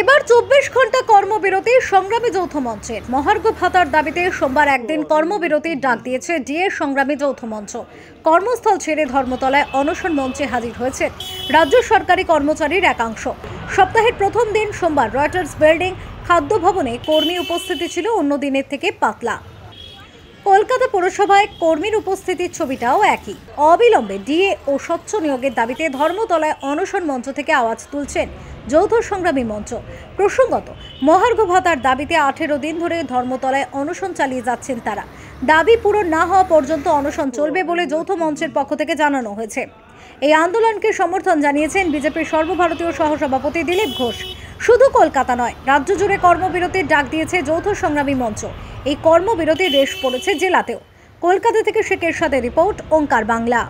এবার চব্বিশ ঘন্টা কর্মবিরতি সংগ্রামী যৌথ মঞ্চের মহার্ঘ ভাতার দাবিতে সোমবার একদিন কর্মবিরতির ডাক দিয়েছে ডিএ সংগ্রামী যৌথ মঞ্চ কর্মস্থল ছেড়ে ধর্মতলায় অনশন মঞ্চে হাজির হয়েছে রাজ্য সরকারি কর্মচারীর একাংশ সপ্তাহের প্রথম দিন সোমবার রয়টার্স বিল্ডিং খাদ্য ভবনে কর্মী উপস্থিতি ছিল অন্য দিনের থেকে পাতলা কলকাতা পৌরসভায় কর্মীর উপস্থিতির ছবিটাও একই অবিলম্বে ডিএ ও স্বচ্ছ নিয়োগের দাবিতে ধর্মতলায় অনশন মঞ্চ থেকে আওয়াজ তুলছেন যৌথ সংগ্রামী মঞ্চ প্রসঙ্গত মহার্ঘ ভাতার দাবিতে আঠেরো দিন ধরে ধর্মতলায় অনশন চালিয়ে যাচ্ছেন তারা দাবি পূরণ না হওয়া পর্যন্ত অনশন চলবে বলে যৌথ মঞ্চের পক্ষ থেকে জানানো হয়েছে এই আন্দোলনকে সমর্থন জানিয়েছেন বিজেপির সর্বভারতীয় সহসভাপতি দিলীপ ঘোষ শুধু কলকাতা নয় রাজ্য জুড়ে কর্মবিরতির ডাক দিয়েছে যৌথ সংগ্রামী মঞ্চ এই কর্মবিরতির রেশ পড়েছে জেলাতেও কলকাতা থেকে শেখের সাথে রিপোর্ট ওঙ্কার বাংলা